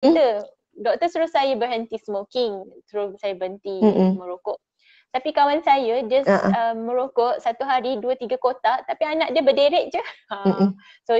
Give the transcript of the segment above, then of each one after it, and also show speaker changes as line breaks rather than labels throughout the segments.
kata eh? doktor suruh saya berhenti smoking suruh saya berhenti Mm-mm. merokok tapi kawan saya dia ha, uh-uh. Ha. uh, merokok satu hari dua tiga kotak tapi anak dia berderet je ha. so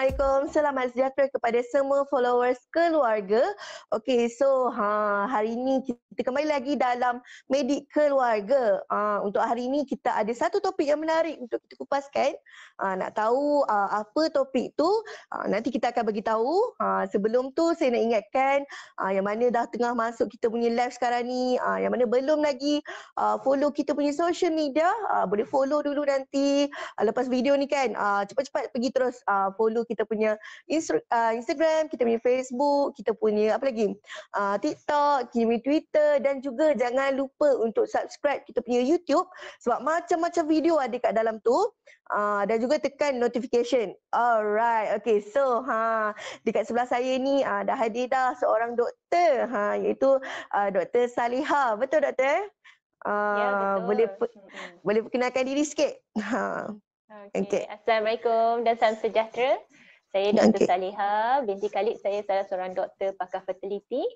Assalamualaikum. Selamat sejahtera kepada semua followers keluarga. Okey, so ha hari ini kita kembali lagi dalam medik keluarga. Ha, untuk hari ini kita ada satu topik yang menarik untuk kita kupaskan. Ha, nak tahu ha, apa topik tu? Ha, nanti kita akan bagi tahu. Ha, sebelum tu saya nak ingatkan ha, yang mana dah tengah masuk kita punya live sekarang ni, ha, yang mana belum lagi ha, follow kita punya social media, ha, boleh follow dulu nanti ha, lepas video ni kan. Ha, cepat-cepat pergi terus ha, follow kita punya ah, Instagram, kita punya Facebook, kita punya apa lagi? Uh, TikTok, kita punya Twitter dan juga jangan lupa untuk subscribe kita punya YouTube sebab macam-macam video ada kat dalam tu. Uh, dan juga tekan notification. Alright. Okay. So, ha, dekat sebelah saya ni uh, dah hadir dah seorang doktor. Ha, iaitu uh, Dr. Saliha. Betul, Doktor? Uh, ya, betul. Boleh, pe- hmm. boleh perkenalkan diri sikit? Ha.
Okay. okay. Assalamualaikum dan salam sejahtera. Saya Dr. Okay. Saliha binti Khalid. Saya salah seorang doktor pakar fertility.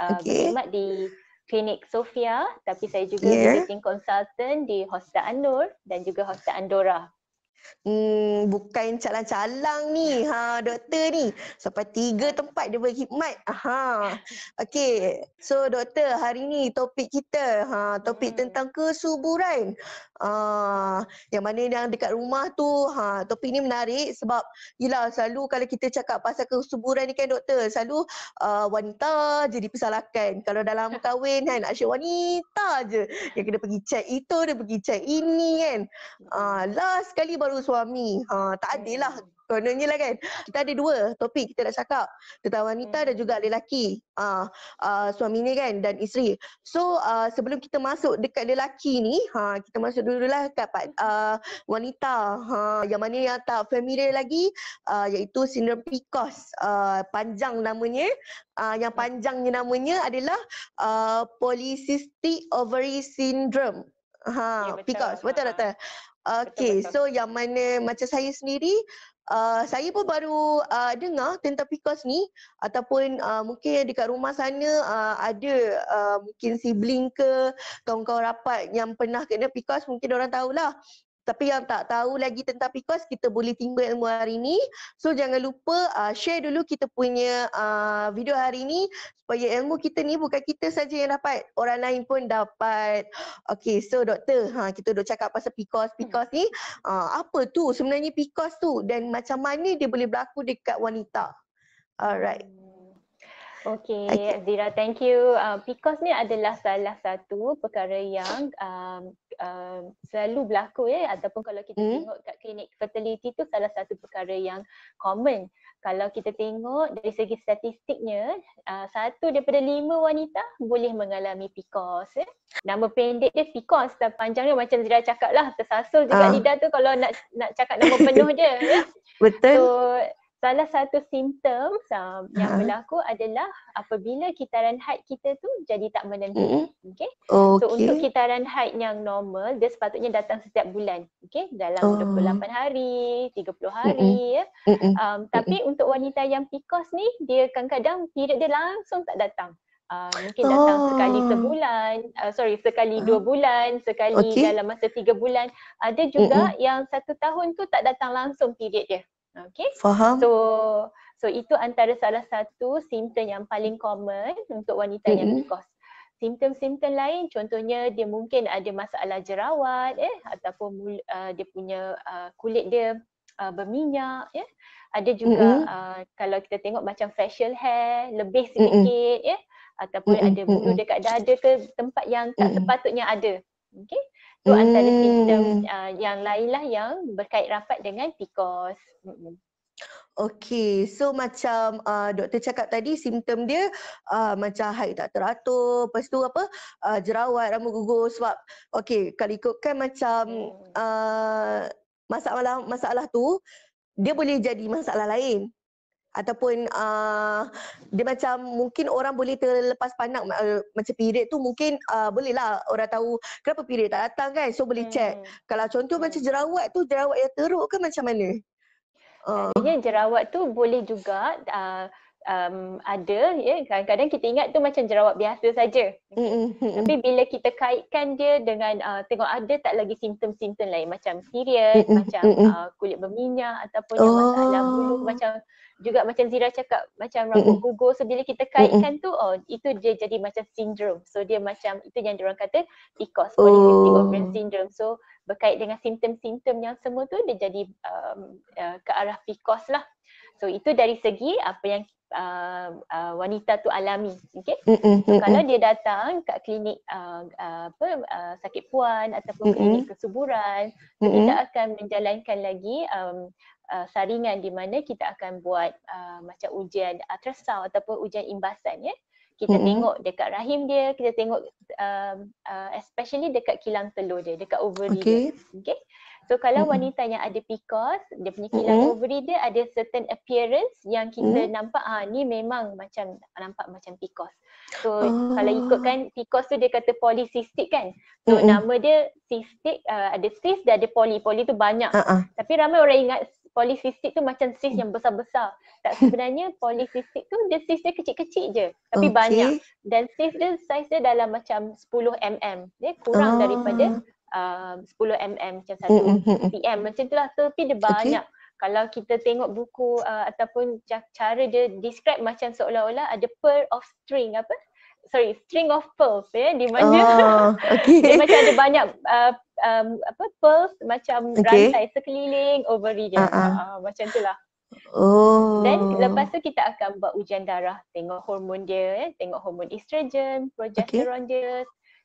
Ah, uh, Berkhidmat di klinik Sofia tapi saya juga yeah. consultant di Hospital Anur dan juga Hospital Andorra
Hmm, bukan calang-calang ni ha doktor ni sampai tiga tempat dia berkhidmat aha. okey so doktor hari ni topik kita ha topik hmm. tentang kesuburan ah yang mana yang dekat rumah tu ha topik ni menarik sebab yalah selalu kalau kita cakap pasal kesuburan ni kan doktor selalu uh, wanita jadi dipersalahkan kalau dalam kahwin kan asyik wanita je yang kena pergi check itu dia pergi check ini kan hmm. ah last sekali baru baru suami. Ha, tak ada lah. Hmm. Kononnya lah kan. Kita ada dua topik kita nak cakap. Tentang wanita dan hmm. juga lelaki. Ha, uh, ha, suaminya kan dan isteri. So uh, sebelum kita masuk dekat lelaki ni. Ha, kita masuk dulu lah dekat uh, ha, wanita. Ha, yang mana yang tak familiar lagi. Uh, iaitu sindrom PCOS. Uh, panjang namanya. Uh, yang panjangnya namanya adalah uh, Polycystic Ovary Syndrome. Ha, ya, betul. PCOS. Betul doktor? Ha. Okay, so yang mana macam saya sendiri, uh, saya pun baru uh, dengar tentang pikos ni ataupun uh, mungkin dekat rumah sana uh, ada uh, mungkin sibling ke kawan-kawan rapat yang pernah kena pikos, mungkin orang tahulah. Tapi yang tak tahu lagi tentang PCOS, kita boleh timba ilmu hari ini. So jangan lupa uh, share dulu kita punya uh, video hari ini supaya ilmu kita ni bukan kita saja yang dapat, orang lain pun dapat. Okay, so doktor, ha, kita dah cakap pasal PCOS. PCOS ni uh, apa tu sebenarnya PCOS tu dan macam mana dia boleh berlaku dekat wanita? Alright.
Okay, Zira, thank you. Uh, PCOS ni adalah salah satu perkara yang um, um, selalu berlaku ya, eh? ataupun kalau kita hmm? tengok kat klinik fertility tu salah satu perkara yang common. Kalau kita tengok dari segi statistiknya, uh, satu daripada lima wanita boleh mengalami PCOS. Eh? Nama pendek dia PCOS, tapi panjangnya macam Zira cakap lah, tersasul juga uh. lidah tu kalau nak nak cakap nama penuh je eh.
Betul. So,
salah satu simptom um, yang berlaku adalah apabila kitaran height kita tu jadi tak menentu. Mm-hmm. Okay? okay. So untuk kitaran height yang normal dia sepatutnya datang setiap bulan. Okay. Dalam um. 28 hari, 30 hari. Mm-hmm. Ya? Um, mm-hmm. Tapi untuk wanita yang PCOS ni dia kadang-kadang period dia langsung tak datang. Uh, mungkin datang oh. sekali sebulan, uh, sorry sekali uh. dua bulan, sekali okay. dalam masa tiga bulan. Ada juga Mm-mm. yang satu tahun tu tak datang langsung period dia. Okay. Faham. So so itu antara salah satu simptom yang paling common untuk wanita mm-hmm. yang PCOS. Simptom-simptom lain contohnya dia mungkin ada masalah jerawat eh ataupun uh, dia punya uh, kulit dia uh, berminyak ya. Eh? Ada juga mm-hmm. uh, kalau kita tengok macam facial hair lebih sedikit mm-hmm. ya eh? ataupun mm-hmm. ada bulu dekat dada ke tempat yang tak mm-hmm. sepatutnya ada. Okay
tu hmm. antara simptom
uh, yang lainlah yang berkait rapat dengan tikus. Hmm.
Okay, so macam uh, doktor cakap tadi simptom dia uh, macam haid tak teratur, lepas tu apa uh, jerawat, rambut gugur sebab okay kalau ikutkan macam uh, masalah masalah tu dia boleh jadi masalah lain ataupun uh, dia macam mungkin orang boleh terlepas pandang uh, macam period tu mungkin uh, boleh lah orang tahu kenapa period tak datang kan so boleh hmm. check kalau contoh hmm. macam jerawat tu jerawat yang teruk ke macam mana Sebenarnya ah. uh.
jerawat tu boleh juga uh, um, ada ya yeah. kadang-kadang kita ingat tu macam jerawat biasa saja tapi bila kita kaitkan dia dengan uh, tengok ada tak lagi simptom-simptom lain macam period macam uh, kulit berminyak ataupun oh. masalah bulu oh. macam juga macam Zira cakap macam rambut gugur so bila kita kaitkan tu oh itu dia jadi macam sindrom so dia macam itu yang diorang kata PCOS oh. polycystic oh. ovarian syndrome so berkait dengan simptom-simptom yang semua tu dia jadi um, uh, ke arah PCOS lah so itu dari segi apa yang uh, uh, wanita tu alami okey so kalau dia datang kat klinik uh, uh, apa uh, sakit puan ataupun Mm-mm. klinik kesuburan so kita akan menjalankan lagi um, uh, saringan di mana kita akan buat uh, macam ujian ultrasound ataupun ujian imbasan ya. Kita mm-hmm. tengok dekat rahim dia, kita tengok um, uh, especially dekat kilang telur dia, dekat ovary okay. dia. Okay. So kalau mm-hmm. wanita yang ada PCOS, dia punya kilang mm-hmm. ovary dia ada certain appearance yang kita mm-hmm. nampak ah ni memang macam nampak macam PCOS. So oh. kalau ikutkan PCOS tu dia kata polycystic kan. So mm-hmm. nama dia cystic uh, ada cyst dan ada poly. Poly tu banyak. Uh-uh. Tapi ramai orang ingat polisistik tu macam sis yang hmm. besar-besar. Tak sebenarnya polisistik tu dia sis dia kecil-kecil je. Tapi okay. banyak. Dan sis dia saiz dia dalam macam 10mm. Dia kurang oh. daripada ah, uh, 10mm macam 1pm hmm, hmm, macam itulah. Tapi dia banyak. Kalau kita tengok buku uh, ataupun cara dia describe macam seolah-olah ada pearl of string apa? Uh, sorry string of pearls ya di mana oh, okay. dia macam ada banyak uh, um, apa pearls macam okay. rantai sekeliling ovary dia uh-uh. uh, macam itulah oh dan lepas tu kita akan buat ujian darah tengok hormon dia ya tengok hormon estrogen progesteron okay. dia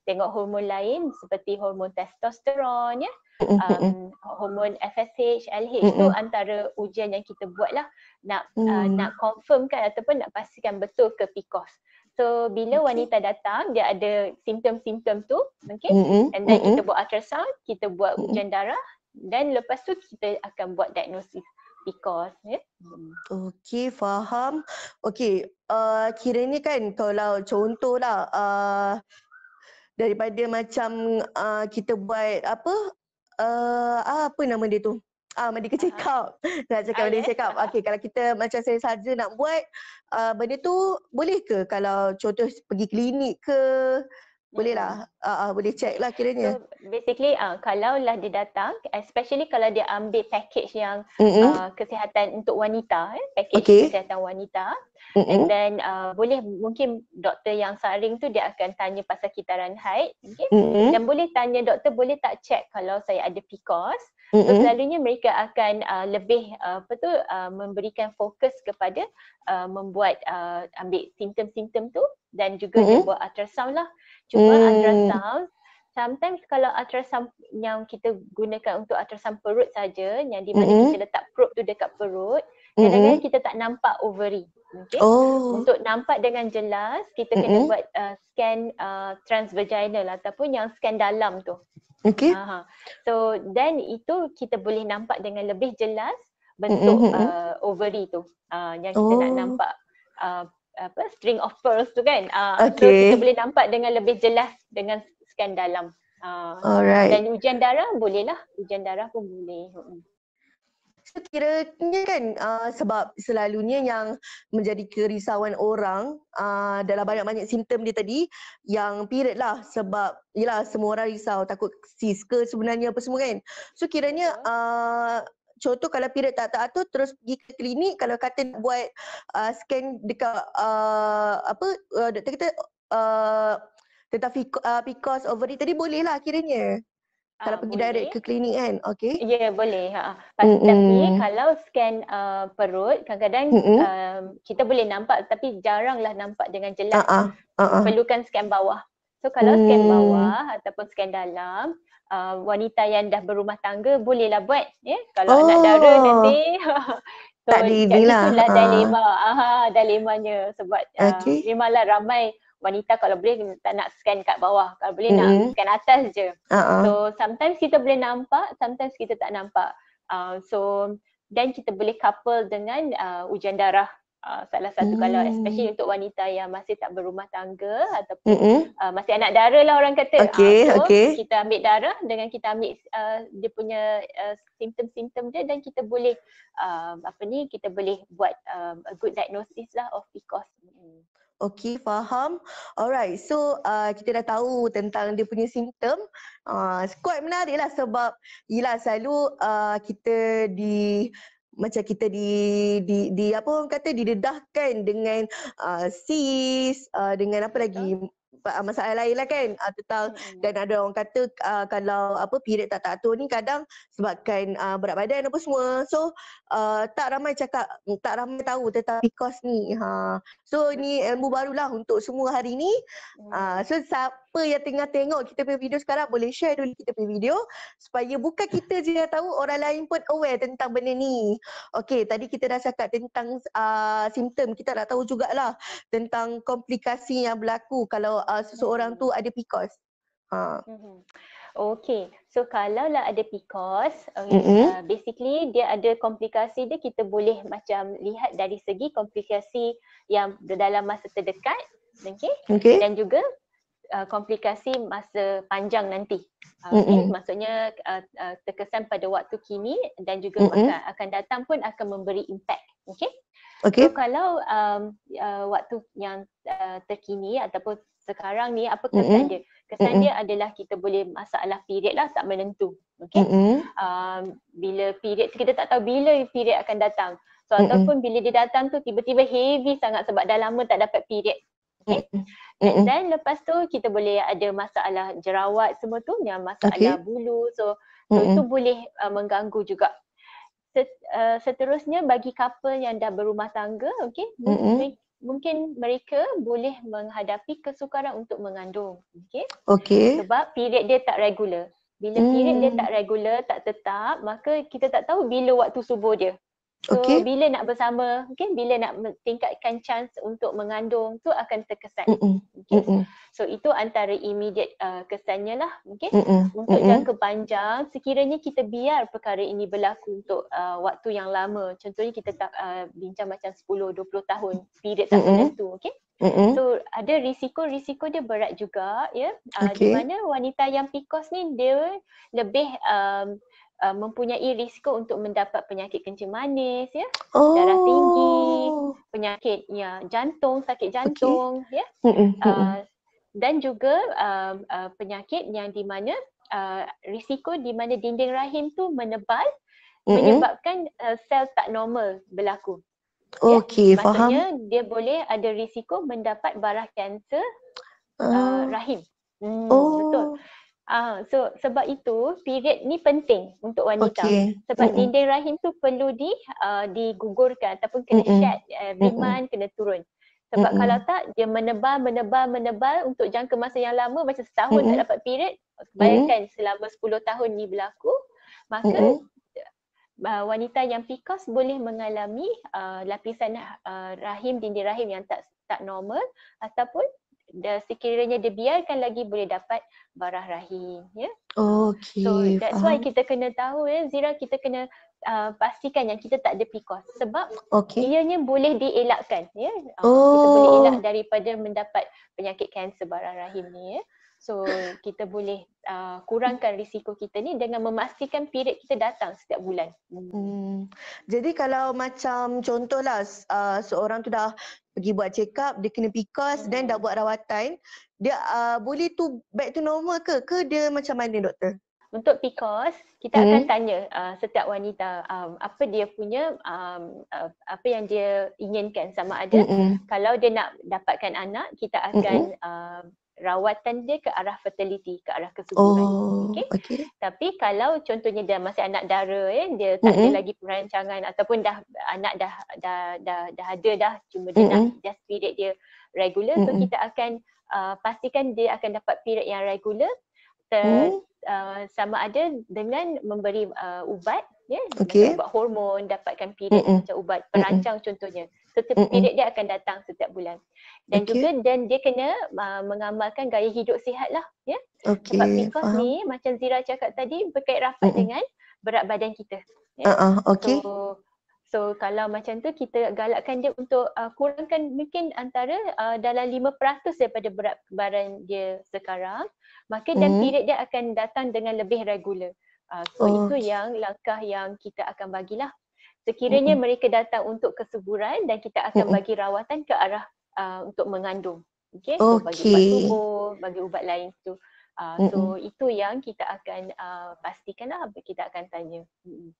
tengok hormon lain seperti hormon testosterone ya um, hormon FSH, LH Mm-mm. tu antara ujian yang kita buat lah nak mm. uh, hmm. nak confirmkan ataupun nak pastikan betul ke PCOS. So bila wanita datang dia ada simptom-simptom tu okay mm-hmm. and then mm-hmm. kita buat ultrasound, kita buat mm-hmm. ujian darah dan lepas tu kita akan buat diagnosis because ya. Yeah?
Okey faham. Okay, uh, kira ni kan kalau contohlah uh, daripada macam uh, kita buat apa uh, apa nama dia tu Ah, medical check up. Uh, nak cakap uh, ah, medical ya. check up. Okay, kalau kita macam saya saja nak buat uh, benda tu boleh ke kalau contoh pergi klinik ke boleh lah. Uh, hmm. ah, uh, ah, boleh check lah kiranya. So
basically uh, kalau lah dia datang especially kalau dia ambil package yang mm-hmm. uh, kesihatan untuk wanita eh, package okay. kesihatan wanita
mm-hmm. and then
uh, boleh mungkin doktor yang saring tu dia akan tanya pasal kitaran haid okay? mm-hmm. dan boleh tanya doktor boleh tak check kalau saya ada PCOS So selalunya mereka akan uh, lebih uh, apa tu uh, memberikan fokus kepada uh, membuat uh, ambil simptom-simptom tu dan juga mm-hmm. dia buat ultrasound lah. Cuma mm. ultrasound sometimes kalau ultrasound yang kita gunakan untuk ultrasound perut saja yang di mana mm-hmm. kita letak probe tu dekat perut kadang-kadang mm-hmm. kita tak nampak ovary. Okay.
Oh. Untuk
nampak dengan jelas, kita mm-hmm. kena buat uh, scan uh, transvaginal ataupun yang scan dalam tu. Okay. Uh-huh. So then itu kita boleh nampak dengan lebih jelas
bentuk mm-hmm. uh,
ovary tu uh, yang kita oh. nak nampak uh, apa string of pearls tu kan. Uh, okay. So kita boleh nampak dengan lebih jelas dengan scan dalam. Uh, Alright. Dan ujian darah bolehlah. Ujian darah pun boleh. Uh-huh.
So kiranya kan uh, sebab selalunya yang menjadi kerisauan orang uh, dalam banyak-banyak simptom dia tadi yang period lah sebab yelah semua orang risau takut sis ke sebenarnya apa semua kan. So kiranya uh, contoh kalau period tak teratur terus pergi ke klinik kalau kata nak buat uh, scan dekat uh, apa uh, doktor kata uh, tentang fico, uh, because ovary tadi boleh lah kiranya. Kalau ah, pergi boleh. direct ke klinik kan, okay? Ya, yeah, boleh. Ha. Tapi kalau
scan uh, perut, kadang-kadang uh, kita boleh nampak tapi jaranglah nampak dengan jelas. Uh-uh.
Uh-uh. Perlukan
scan bawah. So kalau scan hmm. bawah ataupun scan dalam, uh, wanita yang dah berumah tangga bolehlah buat. Yeah? Kalau oh. anak dara nanti.
so, tak ini lah. Itulah uh. dah
Aha, dilemanya sebab uh, okay. memanglah ramai wanita kalau boleh tak nak scan kat bawah kalau boleh mm-hmm. nak hmm. scan atas je uh-uh. so sometimes kita boleh nampak sometimes kita tak nampak uh, so dan kita boleh couple dengan uh, ujian darah uh, salah satu mm. kalau especially untuk wanita yang masih tak berumah tangga ataupun mm-hmm. uh, masih anak dara lah orang kata okay, uh, ah, so okay. kita ambil darah dengan kita ambil uh, dia punya uh, simptom-simptom dia dan kita boleh uh, apa ni kita boleh buat um, a good diagnosis lah of PCOS mm.
Okey, faham. Alright, so uh, kita dah tahu tentang dia punya simptom. Uh, quite menarik lah sebab ialah selalu uh, kita di macam kita di di di apa orang kata didedahkan dengan uh, sis uh, dengan apa lagi Ah, masalah lain lah kan uh, ah, tentang hmm. dan ada orang kata uh, kalau apa period tak teratur ni kadang sebabkan uh, berat badan apa semua so uh, tak ramai cakap tak ramai tahu tentang PCOS ni ha. so ni ilmu barulah untuk semua hari ni hmm. uh, so siapa yang tengah tengok kita punya video sekarang boleh share dulu kita punya video supaya bukan kita je yang tahu orang lain pun aware tentang benda ni Okay tadi kita dah cakap tentang uh, simptom kita nak tahu jugalah tentang komplikasi yang berlaku kalau uh, uh, seseorang tu ada PCOS. Ha. Mm-hmm. Okay, so
kalau lah ada PCOS, mm-hmm. uh, basically dia ada komplikasi dia kita boleh macam lihat dari segi komplikasi yang dalam masa terdekat, okay, okay. dan juga Uh, komplikasi masa panjang nanti. Okay? Maksudnya uh, uh, terkesan pada waktu kini dan juga akan, akan datang pun akan memberi impact. Okay? Okay. So kalau um, uh, waktu yang uh, terkini ataupun sekarang ni apa kesan mm-hmm. dia? Kesan mm-hmm. dia adalah kita boleh masalah period lah tak menentu. Okay? Mm-hmm. Uh, ah, bila period kita tak tahu bila period akan datang. So mm-hmm. ataupun bila dia datang tu tiba-tiba heavy sangat sebab dah lama tak dapat period. Okay. And then lepas tu kita boleh ada masalah jerawat semua tu yang masalah okay. bulu so, so itu boleh uh, mengganggu juga. Ah, seterusnya bagi couple yang dah berumah tangga okey mungkin mereka boleh menghadapi kesukaran untuk mengandung Okay. okey sebab period dia tak regular bila period dia hmm. tak regular tak tetap maka kita tak tahu bila waktu subuh dia
So okay. bila
nak bersama, okay, bila nak tingkatkan chance untuk mengandung tu akan terkesan. Mm-mm. Okay. Mm-mm. So itu antara immediate uh, kesannya lah. Okay. Mm-mm. Untuk Mm-mm. jangka panjang, sekiranya kita biar perkara ini berlaku untuk uh, waktu yang lama. Contohnya kita tak uh, bincang macam 10-20 tahun, period tak tentu. Okay. Mm-mm. So ada risiko-risiko dia berat juga ya. Yeah? Uh, okay. Di mana wanita yang PCOS ni dia lebih um, Uh, mempunyai risiko untuk mendapat penyakit kencing manis ya
oh. darah tinggi
penyakit ya jantung sakit jantung okay. ya uh, dan juga uh, uh, penyakit yang di mana uh, risiko di mana dinding rahim tu menebal
Mm-mm. menyebabkan
uh, sel tak normal berlaku
ya, okey ya? faham maksudnya
dia boleh ada risiko mendapat barah kanser
uh, uh. rahim
hmm, oh. betul Ah, uh, so sebab itu period ni penting untuk wanita. Okay. Sebab Mm-mm. dinding rahim tu perlu di uh, digugurkan ataupun kena Mm-mm. shed every eh, Mm-mm. kena turun. Sebab Mm-mm. kalau tak dia menebal menebal menebal untuk jangka masa yang lama macam setahun Mm-mm. tak dapat period. Bayangkan Mm-mm. selama 10 tahun ni berlaku, maka uh, wanita yang PCOS boleh mengalami uh, lapisan uh, rahim dinding rahim yang tak tak normal ataupun dan sekiranya dia biarkan lagi boleh dapat barah rahim ya
Okay. so that's why kita
kena tahu ya zira kita kena Uh, pastikan yang kita tak ada PCOS sebab okay. ianya boleh dielakkan ya uh, oh. kita boleh oh. elak daripada mendapat penyakit kanser barang rahim ni ya So kita boleh uh, kurangkan risiko kita ni dengan memastikan period kita datang setiap bulan.
Hmm. Jadi kalau macam contohlah uh, seorang tu dah pergi buat check up, dia kena PCOS hmm. dan dah buat rawatan, dia uh, boleh tu back to normal ke ke dia macam mana doktor? Untuk
PCOS, kita hmm. akan tanya uh, setiap wanita um, apa dia punya um, uh, apa yang dia inginkan sama ada hmm. kalau dia nak dapatkan anak, kita akan hmm rawatan dia ke arah fertility, ke arah kesuburan. Oh, Okey. okay. Tapi kalau contohnya dia masih anak dara eh, dia tak mm-hmm. ada lagi perancangan ataupun dah anak dah dah dah dah, dah ada dah cuma dia mm-hmm. nak just period dia regular, mm-hmm. so kita akan uh, pastikan dia akan dapat period yang regular ter, mm-hmm. uh, sama ada dengan memberi uh, ubat ya, yeah? okay. ubat hormon, dapatkan period mm-hmm. macam ubat perancang mm-hmm. contohnya. So period dia akan datang setiap bulan. Dan okay. juga dan dia kena uh, mengamalkan gaya hidup sihat lah. Ya?
Okay. Sebab menkos
ni macam Zira cakap tadi berkait rapat Mm-mm. dengan berat badan kita. Ya?
Uh-uh. Okay.
So, So kalau macam tu kita galakkan dia untuk uh, kurangkan mungkin antara uh, dalam 5% daripada berat badan dia sekarang maka dan mm-hmm. period dia akan datang dengan lebih regular. Uh, so oh. itu yang langkah yang kita akan bagilah sekiranya mm-hmm. mereka datang untuk kesuburan dan kita akan mm-hmm. bagi rawatan ke arah uh, untuk mengandung okay? so, okay. bagi ubat tubuh bagi ubat lain tu uh, so mm-hmm. itu yang kita akan uh, lah. kita akan tanya mm-hmm.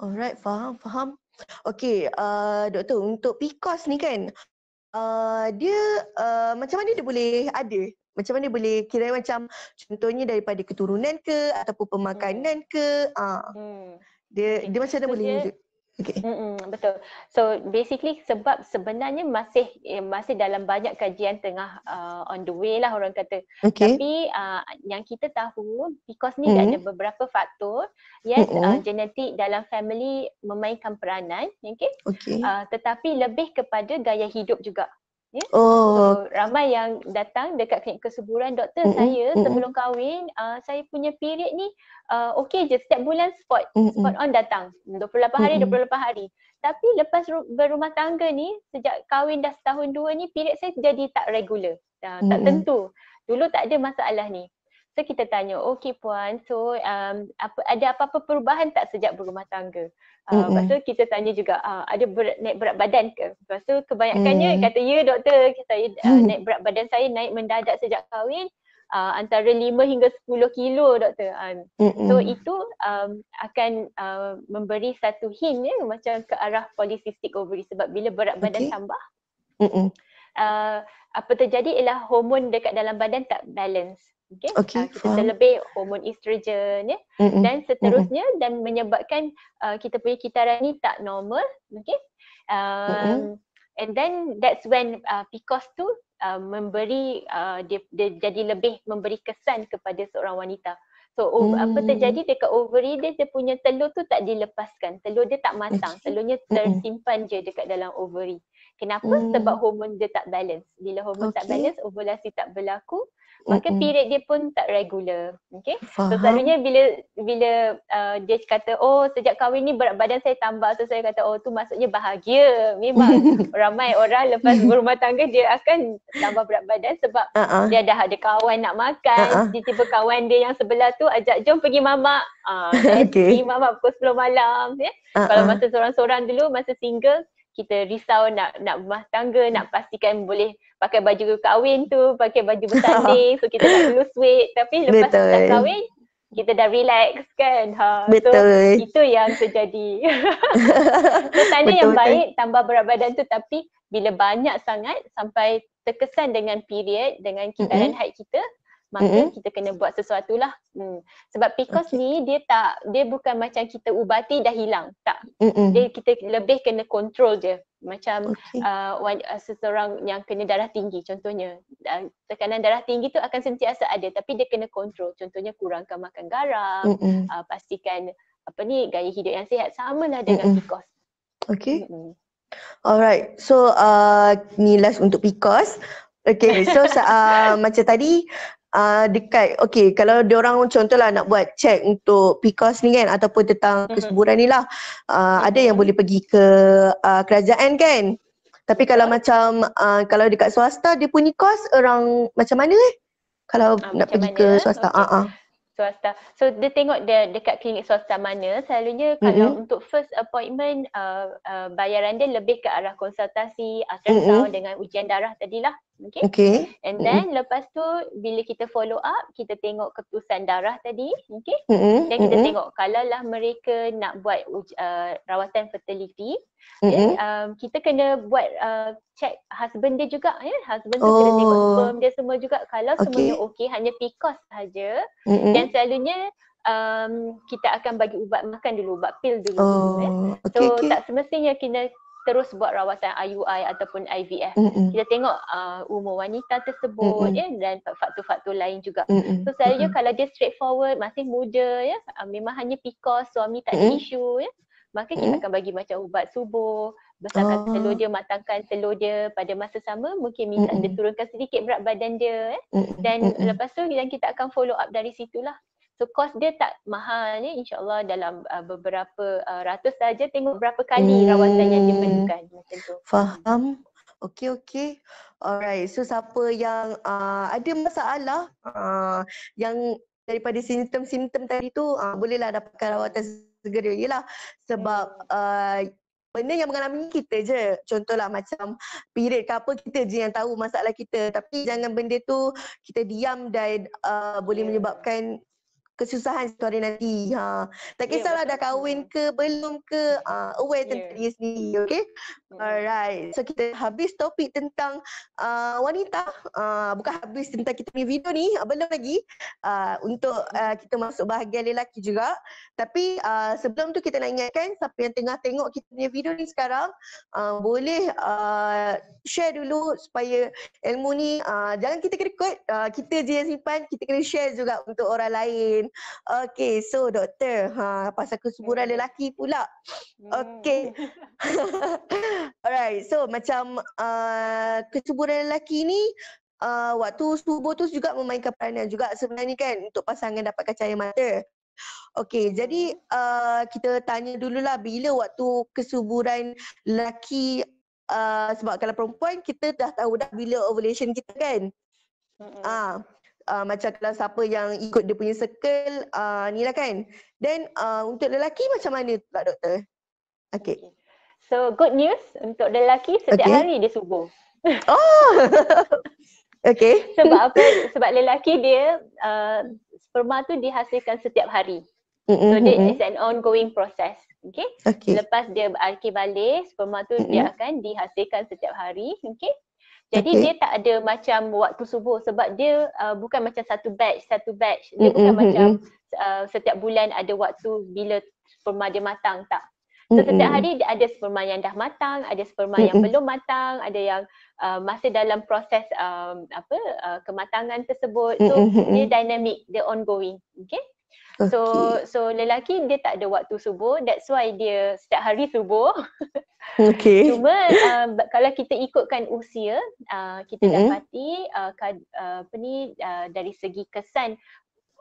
alright faham faham Okay, uh, doktor untuk PCOS ni kan uh, dia uh, macam mana dia boleh ada macam mana boleh kira macam contohnya daripada keturunan ke ataupun pemakanan ke uh, hmm. dia okay. dia macam mana so boleh dia, wujud? Okay.
Betul. So basically sebab sebenarnya masih eh, masih dalam banyak kajian tengah uh, on the way lah orang kata. Okay. Tapi uh, yang kita tahu because ni mm. ada beberapa faktor yes uh, genetik dalam family memainkan peranan, okay? okay. Uh, tetapi lebih kepada gaya hidup juga. Ya. Yeah? Oh. So, ramai yang datang dekat klinik kesuburan doktor mm-hmm. saya sebelum kahwin uh, saya punya period ni uh, okey je setiap bulan spot mm-hmm. spot on datang 28 hari mm-hmm. 28 hari. Tapi lepas ru- berumah tangga ni sejak kahwin dah setahun dua ni period saya jadi tak regular. Uh, mm-hmm. tak tentu. Dulu tak ada masalah ni. So kita tanya, okay puan, so um, apa, ada apa-apa perubahan tak sejak berumah tangga? Uh, mm-hmm. Lepas tu kita tanya juga, uh, ada berat, naik berat badan ke? Lepas tu kebanyakannya mm. kata, ya doktor, saya, uh, naik berat badan saya naik mendadak sejak kahwin uh, antara 5 hingga 10 kilo doktor. Uh, mm-hmm. So itu um, akan uh, memberi satu hint ya, macam ke arah polisistik ovary sebab bila berat badan okay. tambah, mm-hmm. uh, apa terjadi ialah hormon dekat dalam badan tak balance okay, okay uh, kita faham. terlebih hormon estrogen ya mm-hmm. dan seterusnya mm-hmm. dan menyebabkan uh, kita punya kitaran ni tak normal okay um, mm-hmm. and then that's when uh, PCOS tu uh, memberi uh, dia, dia jadi lebih memberi kesan kepada seorang wanita So hmm. apa terjadi dekat ovary dia dia punya telur tu tak dilepaskan. Telur dia tak matang. Okay. Telurnya tersimpan hmm. je dekat dalam ovary. Kenapa? Hmm. Sebab hormon dia tak balance. Bila hormon okay. tak balance, ovulasi tak berlaku maka mm-hmm. period dia pun tak regular okey so selalunya bila bila uh, dia kata oh sejak kahwin ni berat badan saya tambah so saya kata oh tu maksudnya bahagia memang ramai orang lepas berumah tangga dia akan tambah berat badan sebab uh-uh. dia dah ada kawan nak makan uh-uh. tiba-tiba kawan dia yang sebelah tu ajak jom pergi mamak uh, okay. pergi mamak pukul 10 malam ya yeah? uh-uh. kalau masa seorang-seorang dulu masa single kita risau nak nak rumah tangga, nak pastikan boleh pakai baju kahwin tu, pakai baju bertanding so kita tak lose weight. Tapi lepas Betul. dah kahwin, kita dah relax kan. Ha. Betul. So, itu yang terjadi. Bertanya yang baik, tambah berat badan tu tapi bila banyak sangat sampai terkesan dengan period, dengan kitaran mm-hmm. height kita, maka mm-hmm. kita kena buat sesuatu lah. Hmm. Sebab PCOS okay. ni dia tak, dia bukan macam kita ubati dah hilang. Tak. Mm-hmm. Dia kita lebih kena kontrol je. Macam okay. Uh, uh, seseorang yang kena darah tinggi contohnya. Uh, tekanan darah tinggi tu akan sentiasa ada tapi dia kena kontrol. Contohnya kurangkan makan garam, mm-hmm. uh, pastikan apa ni gaya hidup yang sihat sama lah dengan mm-hmm. PCOS.
Okay. Mm-hmm. Alright. So uh, ni last untuk PCOS. Okay, so uh, macam tadi uh, dekat okey kalau dia orang contohlah nak buat check untuk PCOS ni kan ataupun tentang mhm. kesuburan ni lah uh, ada yang mhm. boleh pergi ke uh, kerajaan kan tapi kalau macam uh, kalau dekat swasta dia punya kos orang macam mana eh kalau uh, nak pergi mana? ke swasta okay. uh-uh.
swasta so dia tengok dia dekat klinik swasta mana selalunya mhm. kalau mm-hmm. untuk first appointment uh, uh, bayaran dia lebih ke arah konsultasi ultrasound mm-hmm. dengan ujian darah tadilah Okay. okay. And then mm-hmm. lepas tu bila kita follow up, kita tengok keputusan darah tadi, okay? Mm-hmm. Dan kita mm-hmm. tengok kalau lah mereka nak buat uh, rawatan fertility, mm-hmm. then, um, kita kena buat uh, check husband dia juga, ya? Yeah? Husband tu oh. kena tengok oh. sperm dia semua juga. Kalau okay. semuanya okay, hanya PCOS saja. Mm-hmm. Dan selalunya um, kita akan bagi ubat makan dulu, ubat pil dulu. Oh. Yeah? So okay, okay. tak semestinya kita terus buat rawatan IUI ataupun IVF. Mm-mm. Kita tengok uh, umur wanita tersebut ya, dan faktor-faktor lain juga. Mm-mm. So saya Mm-mm. kalau dia straightforward, masih muda ya, uh, memang hanya because suami tak ada isu ya, maka kita akan bagi macam ubat subur, besarkan oh. telur dia, matangkan telur dia pada masa sama, mungkin minta Mm-mm. dia turunkan sedikit berat badan dia ya. Mm-mm. Dan Mm-mm. lepas tu kita akan follow up dari situlah. So kos dia tak mahal ni insyaAllah dalam uh, beberapa uh, ratus
saja tengok berapa kali hmm. rawatan yang diperlukan hmm. macam tu. Faham. Okey okey. Alright. So siapa yang uh, ada masalah uh, yang daripada simptom-simptom tadi tu uh, bolehlah dapatkan rawatan segera ialah sebab hmm. uh, benda yang mengalami kita je contohlah macam period ke apa kita je yang tahu masalah kita tapi jangan benda tu kita diam dan uh, boleh ya. menyebabkan kesusahan satu hari nanti. Ha. Tak ya, kisahlah yeah, dah kahwin ke belum ke, uh, aware yeah. tentang ya. diri sendiri. Okay? Alright, so kita habis topik tentang uh, wanita uh, Bukan habis tentang kita punya video ni, uh, belum lagi uh, Untuk uh, kita masuk bahagian lelaki juga Tapi uh, sebelum tu kita nak ingatkan Siapa yang tengah tengok kita punya video ni sekarang uh, Boleh uh, share dulu supaya ilmu ni uh, Jangan kita kena kot, uh, kita je yang simpan Kita kena share juga untuk orang lain Okay, so doktor uh, ha, Pasal kesuburan hmm. lelaki pula hmm. Okay Alright, so macam uh, kesuburan lelaki ni uh, waktu subuh tu juga memainkan peranan juga sebenarnya kan untuk pasangan dapatkan cahaya mata. Okay, jadi uh, kita tanya dululah bila waktu kesuburan lelaki uh, sebab kalau perempuan kita dah tahu dah bila ovulation kita kan. Ah, uh, uh, macam kalau siapa yang ikut dia punya circle uh, ni lah kan. Then uh, untuk lelaki macam mana tu, pula doktor? Okay. okay. So good news untuk lelaki setiap okay. hari dia subuh. Oh. Okay.
sebab apa? Sebab lelaki dia uh, sperma tu dihasilkan setiap hari.
Mm-hmm. So dia is an
ongoing process. Okay. okay. Lepas dia berakhir balik, sperma tu mm-hmm. dia akan dihasilkan setiap hari. Okay. Jadi okay. dia tak ada macam waktu subuh sebab dia uh, bukan macam satu batch, satu batch. Dia mm-hmm. bukan macam uh, setiap bulan ada waktu bila sperma dia matang. Tak.
Setiap hari
ada sperma yang dah matang, ada sperma yang belum matang, ada yang uh, masih dalam proses um, apa uh, kematangan tersebut. So dia dynamic, dia ongoing. Okay? So okay. so lelaki dia tak ada waktu subuh that's why dia setiap hari subuh.
Okay. Cuma
uh, kalau kita ikutkan usia uh, kita mm-hmm. dapati uh, kad, uh, apa ni uh, dari segi kesan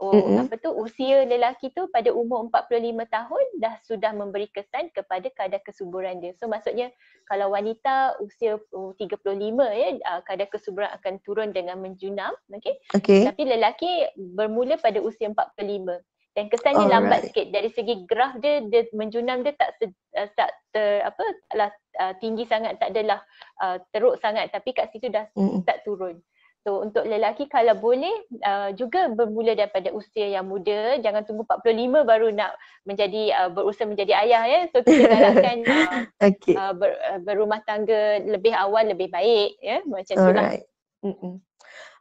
Oh, mm-hmm. apa tu usia lelaki tu pada umur 45 tahun dah sudah memberi kesan kepada kadar kesuburan dia. So maksudnya kalau wanita usia 35 ya ah, kadar kesuburan akan turun dengan menjunam, okey. Okay. Tapi lelaki bermula pada usia 45 dan kesannya Alright. lambat sikit dari segi graf dia dia menjunam dia tak se, uh, tak ter apa taklah uh, ah, tinggi sangat tak adalah uh, teruk sangat tapi kat situ dah mm-hmm. tak turun. So untuk lelaki kalau boleh uh, juga bermula daripada usia yang muda jangan tunggu 45 baru nak menjadi uh, berusaha menjadi ayah ya. So kita galakkan uh, okay. uh, ber, uh, berumah tangga lebih awal lebih baik ya
macam tu lah. Mm-mm.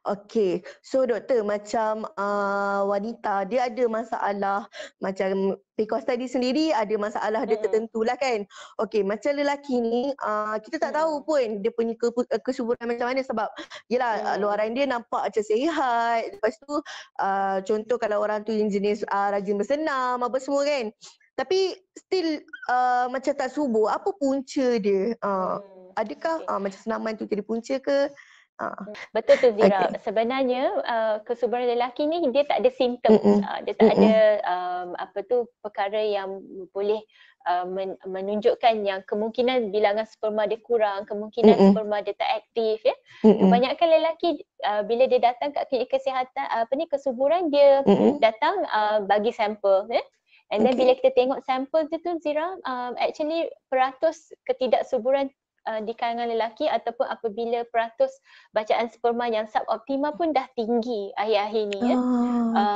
Okey, so doktor macam uh, wanita dia ada masalah macam because tadi sendiri ada masalah hmm. dia tertentu lah kan. Okey, macam lelaki ni uh, kita tak hmm. tahu pun dia punya ke- eh, kesuburan macam mana sebab yelah hmm. luaran dia nampak macam sihat. Lepas tu uh, contoh kalau orang tu jenis uh, rajin bersenam apa semua kan. Tapi still uh, macam tak subur. Apa punca dia? Uh, adakah uh, macam senaman tu jadi punca ke? Ah. Betul tu Zira. Okay.
Sebenarnya uh, kesuburan lelaki ni dia tak ada simptom. Uh, dia tak Mm-mm. ada um, apa tu perkara yang boleh uh, men- menunjukkan yang kemungkinan bilangan sperma dia kurang, kemungkinan Mm-mm. sperma dia tak aktif ya. Mm-mm. Kebanyakan lelaki uh, bila dia datang kat klinik kesihatan uh, apa ni kesuburan dia Mm-mm. datang uh, bagi sampel ya. And then okay. bila kita tengok sampel tu tu Zira, um, actually peratus ketidaksuburan Uh, di kalangan lelaki ataupun apabila peratus bacaan sperma yang suboptima pun dah tinggi akhir-akhir ni. Ya. Oh, ya.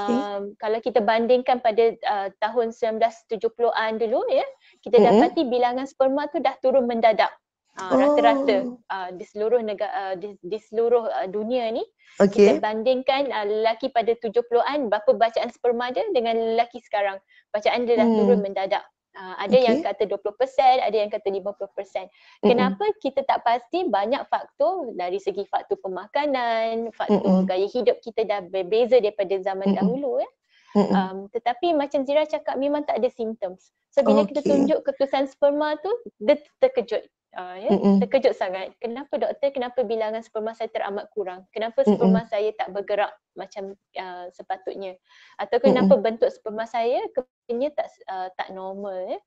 okay. um, kalau kita bandingkan pada uh, tahun 1970-an dulu, ya, kita mm-hmm. dapati bilangan sperma tu dah turun mendadak. Ah, oh. rata-rata uh, di seluruh negara uh, di, di seluruh uh, dunia ni okay. kita bandingkan uh, lelaki pada 70-an berapa bacaan sperma dia dengan lelaki sekarang bacaan dia dah hmm. turun mendadak Ah, ada okay. yang kata 20%, ada yang kata 50%. Mm-hmm. Kenapa kita tak pasti banyak faktor dari segi faktor pemakanan, faktor mm-hmm. gaya hidup kita dah berbeza daripada zaman mm-hmm. dahulu ya. Um, tetapi macam Zira cakap memang tak ada symptoms. So bila okay. kita tunjuk keputusan sperma tu, dia terkejut. Uh, ya? Terkejut sangat. Kenapa doktor, kenapa bilangan sperma saya teramat kurang? Kenapa sperma Mm-mm. saya tak bergerak macam uh, sepatutnya? Atau kenapa Mm-mm. bentuk sperma saya kepunya tak uh, tak normal? Ya?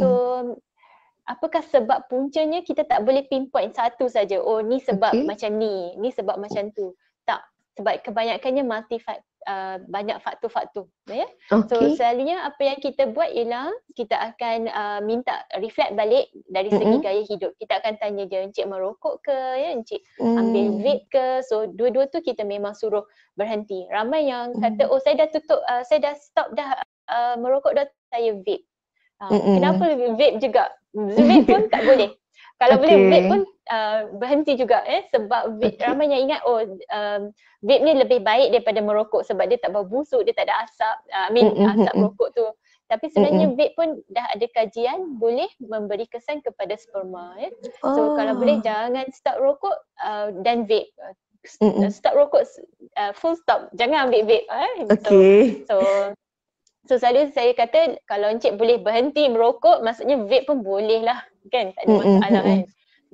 So, apakah sebab puncanya kita tak boleh pinpoint satu saja. Oh, ni sebab okay. macam ni. Ni sebab macam tu sebab kebanyakannya multi uh, banyak faktor-faktor ya yeah? okay. so selalunya apa yang kita buat ialah kita akan uh, minta reflect balik dari segi mm-hmm. gaya hidup kita akan tanya dia encik merokok ke ya encik mm. ambil vape ke so dua-dua tu kita memang suruh berhenti ramai yang mm. kata oh saya dah tutup uh, saya dah stop dah uh, merokok dah saya vape
uh, kenapa
vape juga vape pun tak boleh
kalau okay. boleh vape pun
Uh, berhenti juga eh sebab vape ramai yang ingat oh um, vape ni lebih baik daripada merokok sebab dia tak bau busuk, dia tak ada asap uh, I mean asap merokok tu tapi sebenarnya vape pun dah ada kajian boleh memberi kesan kepada sperma ya. Eh. So oh. kalau boleh jangan stop rokok uh, dan vape. Mm-mm. Uh, Start rokok uh, full stop. Jangan ambil vape eh. Okay. So, so So selalu saya kata kalau encik boleh berhenti merokok maksudnya vape pun boleh lah kan? Tak ada masalah kan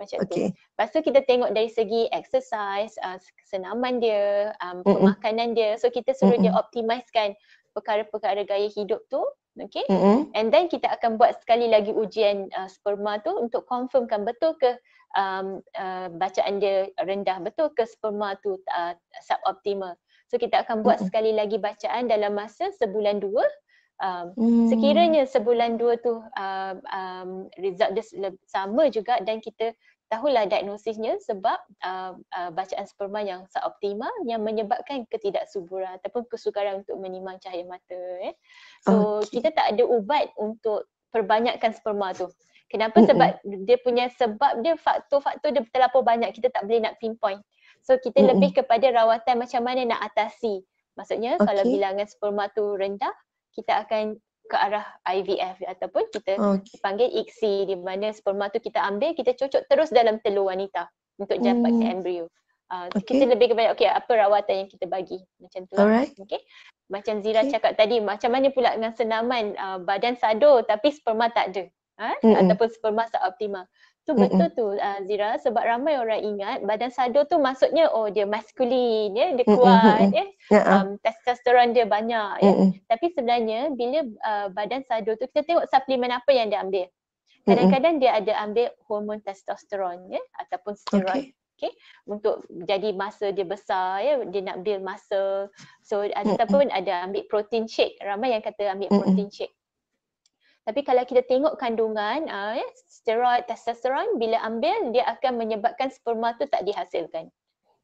macam okay. tu. Lepas tu kita tengok dari segi exercise, uh, senaman dia, um, pemakanan dia. So kita suruh Mm-mm. dia optimiskan perkara-perkara gaya hidup tu. Okay. Mm-hmm. And then kita akan buat sekali lagi ujian uh, sperma tu untuk confirmkan betul ke um, uh, bacaan dia rendah, betul ke sperma tu uh, suboptimal. So kita akan buat mm-hmm. sekali lagi bacaan dalam masa sebulan dua Um, hmm. sekiranya sebulan dua tu uh, um, result dia sama juga dan kita tahulah diagnosisnya sebab uh, uh, bacaan sperma yang suboptimal yang menyebabkan ketidaksuburan ataupun kesukaran untuk menimang cahaya mata eh. So okay. kita tak ada ubat untuk perbanyakkan sperma tu. Kenapa sebab Mm-mm. dia punya sebab dia faktor-faktor dia terlalu banyak kita tak boleh nak pinpoint. So kita Mm-mm. lebih kepada rawatan macam mana nak atasi. Maksudnya okay. kalau bilangan sperma tu rendah kita akan ke arah IVF ataupun kita okay. panggil ICSI di mana sperma tu kita ambil kita cocok terus dalam telur wanita untuk dapatkan mm. embrio. Uh, ah, okay. Kita lebih kepada okey apa rawatan yang kita bagi macam tu. Lah. Okey. Macam Zira okay. cakap tadi macam mana pula dengan senaman uh, badan sado tapi sperma tak ada. Ha? Mm-hmm. ataupun sperma tak optimal tu so, betul tu uh, Zira sebab ramai orang ingat badan sadur tu maksudnya oh dia maskulin ya dia kuat ya um, testosterone dia banyak ya tapi sebenarnya bila uh, badan sadur tu kita tengok suplemen apa yang dia ambil kadang-kadang dia ada ambil hormon testosterone ya ataupun steroid okay. Okay, untuk jadi masa dia besar ya dia nak build masa so ataupun ada ambil protein shake ramai yang kata ambil protein shake tapi kalau kita tengok kandungan uh, ya, steroid, testosterone bila ambil dia akan menyebabkan sperma tu tak dihasilkan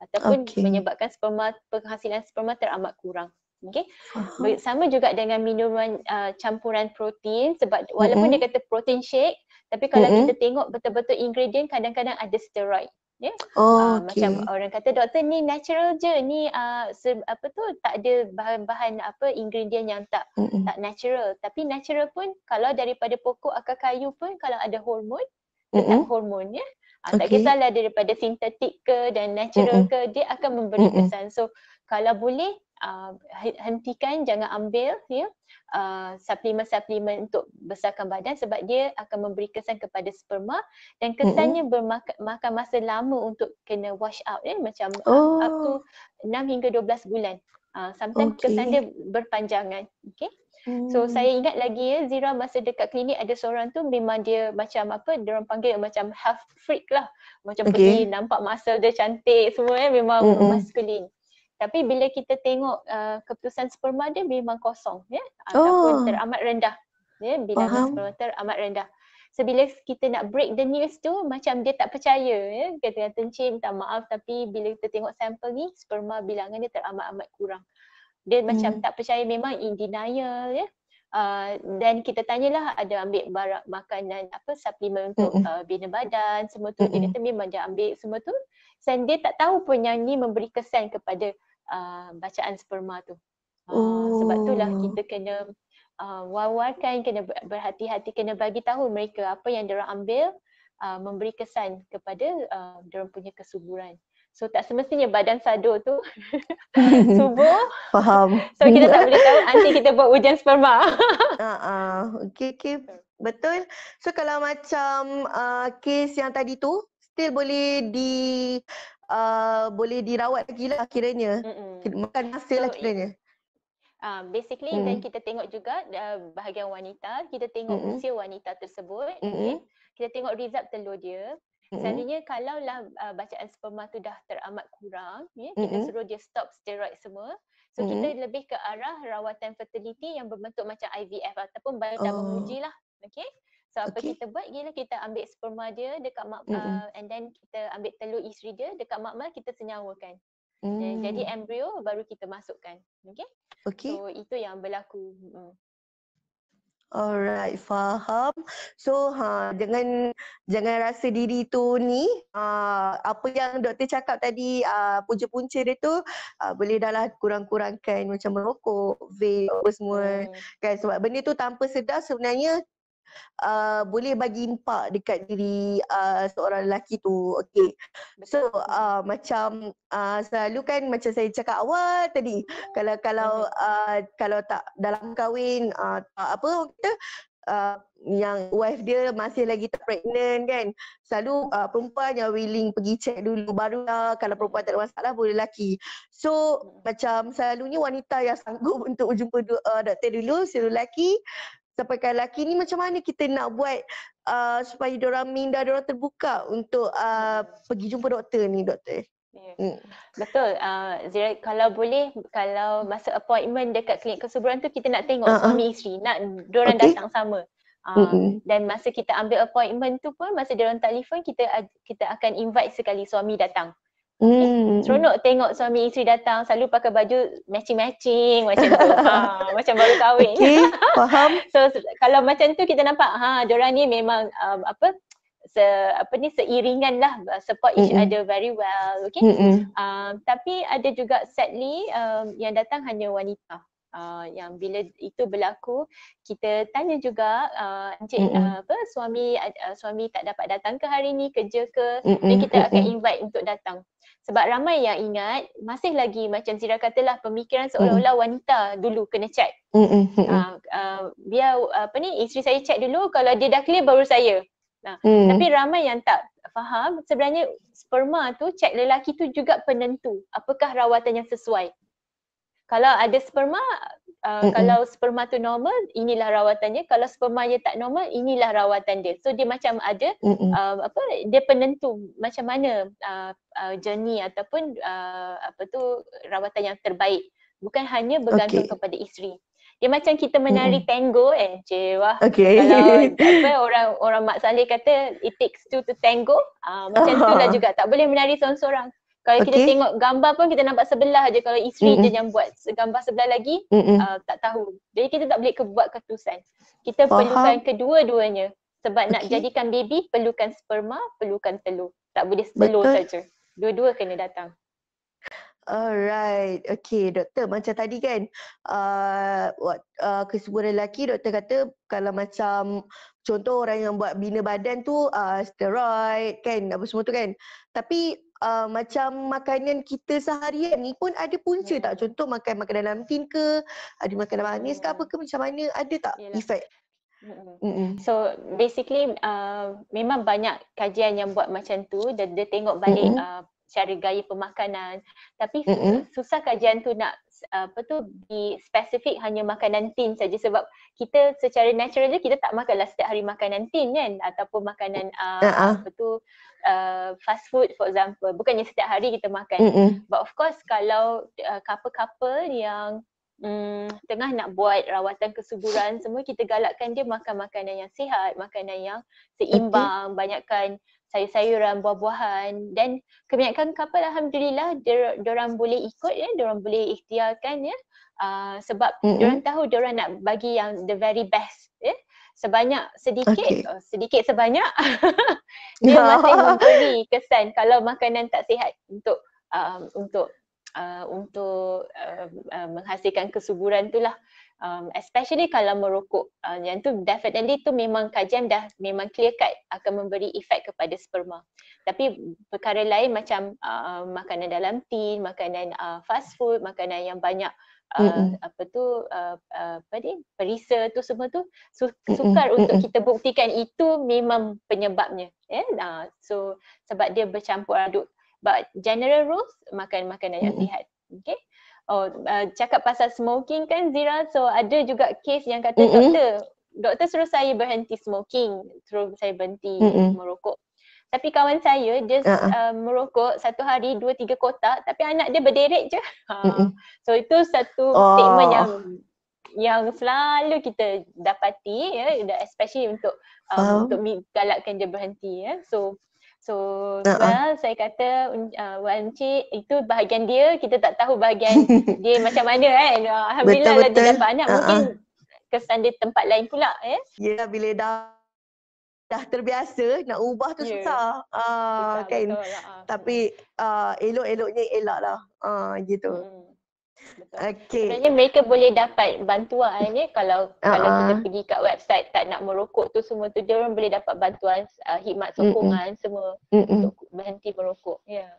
ataupun okay. menyebabkan sperma penghasilan sperma teramat kurang. Okey. Uh-huh. Sama juga dengan minuman uh, campuran protein sebab walaupun mm-hmm. dia kata protein shake tapi kalau mm-hmm. kita tengok betul-betul ingredient kadang-kadang ada steroid ya yeah? oh, uh, okay. macam orang kata doktor ni natural je ni uh, se- apa tu tak ada bahan-bahan apa ingredient yang tak Mm-mm. tak natural tapi natural pun kalau daripada pokok akar kayu pun kalau ada hormon tetap Mm-mm. hormon ya yeah?
uh, tak kisahlah
daripada sintetik ke dan natural Mm-mm. ke dia akan memberi Mm-mm. kesan so kalau boleh uh, hentikan jangan ambil ya uh, suplemen-suplemen untuk besarkan badan sebab dia akan memberi kesan kepada sperma dan kesannya mm-hmm. bermakan masa lama untuk kena wash out ya macam uh, oh. up to 6 hingga 12 bulan. Uh, sometimes okay. kesan dia berpanjangan. Okay. So hmm. saya ingat lagi ya Zira masa dekat klinik ada seorang tu memang dia macam apa dia orang panggil macam health freak lah. Macam okay. pergi nampak muscle dia cantik semua eh memang hmm. masculine. Tapi bila kita tengok uh, keputusan sperma dia memang kosong ya ataupun oh. teramat rendah. Ya bila sperma teramat rendah. So bila kita nak break the news tu macam dia tak percaya ya kata kata encik minta maaf tapi bila kita tengok sampel ni sperma bilangan dia teramat amat kurang. Dia hmm. macam tak percaya memang in denial ya. Uh, dan uh, kita tanyalah ada ambil barang makanan apa suplemen untuk uh, bina badan semua tu Mm-mm. dia kata memang dia ambil semua tu dan dia tak tahu pun yang ni memberi kesan kepada Ah, bacaan sperma tu. Uh, sebab itulah oh. kita kena uh, wawarkan, kena berhati-hati, kena bagi tahu mereka apa yang mereka ambil uh, memberi kesan kepada uh, mereka punya kesuburan. So tak semestinya badan sado tu subur.
Faham. So kita tak boleh tahu nanti kita buat ujian sperma. uh, uh. Okay, okay. Betul. So kalau macam uh, kes yang tadi tu, still boleh di Uh, boleh dirawat lagi lah kiranya. Mm-mm. Makan nasi lah kiranya.
Uh, basically mm. then kita tengok juga uh, bahagian wanita, kita tengok Mm-mm. usia wanita tersebut. Okay. Kita tengok result telur dia. Selalunya kalaulah uh, bacaan sperma tu dah teramat kurang, ya, kita mm-hmm. suruh dia stop steroid semua. So mm-hmm. kita lebih ke arah rawatan fertility yang berbentuk macam IVF ataupun bayi dah oh. memuji lah. Okay. So apa okay. kita buat ialah kita ambil sperma dia dekat makmal mm-hmm. Uh, and then kita ambil telur isteri dia dekat makmal kita senyawakan. Mm. Jadi, jadi embrio baru kita masukkan. Okay? okay. So itu yang berlaku. Mm.
Alright, faham. So ha jangan jangan rasa diri tu ni ha, apa yang doktor cakap tadi ha, punca-punca dia tu ha, boleh dahlah kurang-kurangkan macam merokok, vape apa semua. Hmm. Kan sebab benda tu tanpa sedar sebenarnya uh, boleh bagi impak dekat diri uh, seorang lelaki tu. okey. So uh, macam uh, selalu kan macam saya cakap awal tadi kalau kalau mm-hmm. uh, kalau tak dalam kahwin uh, tak apa kita Uh, yang wife dia masih lagi tak pregnant kan selalu uh, perempuan yang willing pergi check dulu barulah kalau perempuan tak ada masalah boleh lelaki so hmm. macam selalunya wanita yang sanggup untuk jumpa uh, doktor dulu selalu lelaki sampaikan lelaki ni macam mana kita nak buat uh, supaya orang minda orang terbuka untuk uh, pergi jumpa doktor ni doktor. Yeah. Hmm.
Betul. Uh, kalau boleh, kalau masa appointment dekat klinik kesuburan tu kita nak tengok uh-huh. suami isteri. Nak orang okay. datang sama. Uh, dan masa kita ambil appointment tu pun, masa diorang telefon kita kita akan invite sekali suami datang.
Hmm. seronok
tengok suami isteri datang selalu pakai baju matching-matching macam tu. ha, macam baru kahwin. Okay, faham. so kalau macam tu kita nampak ha diorang ni memang um, apa se apa ni seiringan lah support each other mm-hmm. very well okay mm-hmm. um, tapi ada juga sadly um, yang datang hanya wanita uh, yang bila itu berlaku kita tanya juga uh, encik mm-hmm. uh, apa suami uh, suami tak dapat datang ke hari ni kerja ke mm-hmm. dan kita akan invite untuk datang sebab ramai yang ingat masih lagi macam Zira katalah pemikiran seolah-olah wanita dulu kena check. Mm-hmm. Uh, uh, biar apa ni isteri saya check dulu kalau dia dah clear baru saya. Nah, mm. tapi ramai yang tak faham sebenarnya sperma tu check lelaki tu juga penentu apakah rawatan yang sesuai. Mm. Kalau ada sperma, uh, kalau sperma tu normal, inilah rawatannya. Kalau sperma dia tak normal, inilah rawatan dia. So dia macam ada uh, apa dia penentu macam mana uh, uh, journey ataupun uh, apa tu rawatan yang terbaik. Bukan hanya bergantung okay. kepada isteri. Dia macam kita menari mm. tango eh. Cik, wah. Okay. Kalau apa, orang, orang Mak Saleh kata it takes two to tango. Uh, macam uh-huh. tu lah juga. Tak boleh menari seorang-seorang. Kalau okay. kita tengok gambar pun kita nampak sebelah aja kalau isteri Mm-mm. je yang buat gambar sebelah lagi uh, tak tahu. Jadi kita tak boleh buat keputusan. Kita Faham. perlukan kedua-duanya. Sebab okay. nak jadikan baby perlukan sperma, perlukan telur. Tak boleh telur saja. Dua-dua kena datang.
Alright, okay doktor macam tadi kan uh, ah, uh, ah, kesemua lelaki doktor kata kalau macam contoh orang yang buat bina badan tu uh, steroid kan apa semua tu kan tapi uh, macam makanan kita sehari ni pun ada punca yeah. tak? Contoh makan makanan lantin ke, ada makanan manis ke ya. apa ke macam mana, ada tak Yalah. efek?
So basically uh, memang banyak kajian yang buat macam tu dan dia tengok balik uh, cara gaya pemakanan tapi Mm-mm. susah kajian tu nak Uh, apa tu di specific hanya makanan tin saja sebab kita secara naturally kita tak makanlah setiap hari makanan tin kan ataupun makanan uh, uh-uh. apa tu uh, fast food for example bukannya setiap hari kita makan Mm-mm. but of course kalau uh, couple-couple yang Hmm, tengah nak buat rawatan kesuburan semua kita galakkan dia makan makanan yang sihat makanan yang seimbang banyakkan sayur-sayuran, buah-buahan dan kebanyakan kapal alhamdulillah dia orang boleh ikut ya, dia orang boleh ikhtiarkan ya. Uh, sebab mm-hmm. dia orang tahu dia orang nak bagi yang the very best ya. Sebanyak sedikit, okay. oh, sedikit sebanyak
dia ya. masih memberi
kesan kalau makanan tak sihat untuk um, untuk uh, untuk uh, uh, menghasilkan kesuburan itulah um, especially kalau merokok uh, yang tu definitely tu memang kajian dah memang clear cut akan memberi efek kepada sperma tapi perkara lain macam uh, makanan dalam tin makanan uh, fast food makanan yang banyak uh, mm-hmm. apa tu uh, uh, apa ni perisa tu semua tu su- sukar mm-hmm. untuk kita buktikan itu memang penyebabnya ya yeah? uh, so sebab dia bercampur aduk but general rules makan makanan yang sihat mm-hmm. okey Oh, uh, cakap pasal smoking kan Zira, so ada juga case yang kata mm-hmm. doktor, doktor suruh saya berhenti smoking, suruh saya berhenti mm-hmm. merokok. Tapi kawan saya dia uh-uh. uh, merokok satu hari dua tiga kotak tapi anak dia berderet je. Ha. So itu satu oh. statement yang yang selalu kita dapati ya especially untuk uh, uh untuk galakkan dia berhenti ya. So So uh-huh. well, ah. saya kata uh, ah, Wan Cik itu bahagian dia kita tak tahu bahagian dia macam mana kan. Alhamdulillah lah dia dapat anak uh-huh. mungkin kesan dia tempat lain pula eh.
Ya yeah, bila dah dah terbiasa nak ubah tu yeah. susah. Uh, susah kan. lah. Tapi uh, elok-eloknya elak lah uh, gitu. Hmm. Okay. Sebenarnya mereka boleh dapat
bantuan ya kalau uh-uh. kalau ah. kita pergi kat website tak nak merokok tu semua tu dia orang boleh dapat bantuan
uh, khidmat sokongan Mm-mm. semua Mm-mm. untuk berhenti merokok. Ya. Yeah.